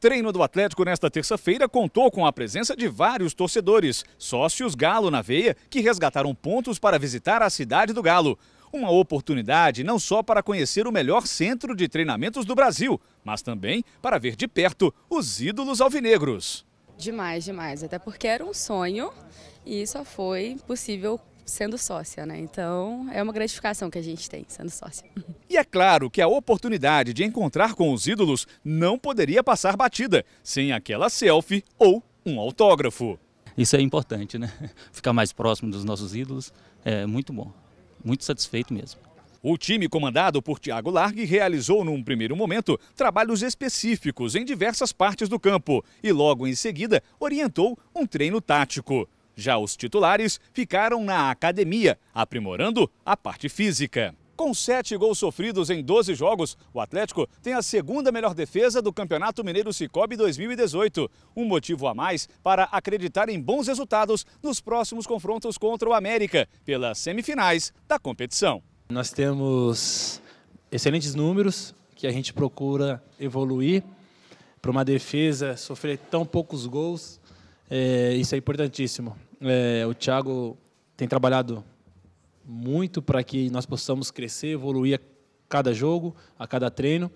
treino do Atlético nesta terça-feira contou com a presença de vários torcedores, sócios Galo na veia, que resgataram pontos para visitar a cidade do Galo. Uma oportunidade não só para conhecer o melhor centro de treinamentos do Brasil, mas também para ver de perto os ídolos alvinegros. Demais, demais. Até porque era um sonho e só foi possível sendo sócia, né? Então é uma gratificação que a gente tem sendo sócia. E é claro que a oportunidade de encontrar com os ídolos não poderia passar batida sem aquela selfie ou um autógrafo. Isso é importante, né? Ficar mais próximo dos nossos ídolos é muito bom, muito satisfeito mesmo. O time comandado por Tiago Largue realizou, num primeiro momento, trabalhos específicos em diversas partes do campo e, logo em seguida, orientou um treino tático. Já os titulares ficaram na academia, aprimorando a parte física. Com sete gols sofridos em 12 jogos, o Atlético tem a segunda melhor defesa do Campeonato Mineiro Cicobi 2018. Um motivo a mais para acreditar em bons resultados nos próximos confrontos contra o América, pelas semifinais da competição. Nós temos excelentes números que a gente procura evoluir para uma defesa sofrer tão poucos gols. É, isso é importantíssimo. É, o Thiago tem trabalhado muito para que nós possamos crescer, evoluir a cada jogo, a cada treino.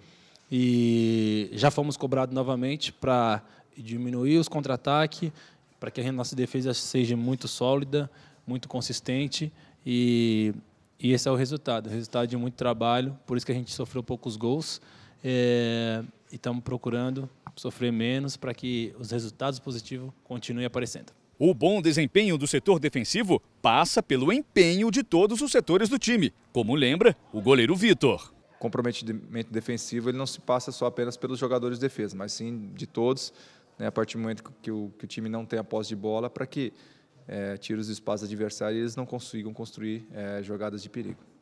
E já fomos cobrados novamente para diminuir os contra-ataques, para que a nossa defesa seja muito sólida, muito consistente. E, e esse é o resultado: o resultado de muito trabalho. Por isso que a gente sofreu poucos gols. É, e estamos procurando sofrer menos para que os resultados positivos continuem aparecendo. O bom desempenho do setor defensivo passa pelo empenho de todos os setores do time, como lembra o goleiro Vitor. Comprometimento defensivo ele não se passa só apenas pelos jogadores de defesa, mas sim de todos, né, a partir do momento que o, que o time não tem a posse de bola, para que é, tire os espaços adversários e eles não consigam construir é, jogadas de perigo.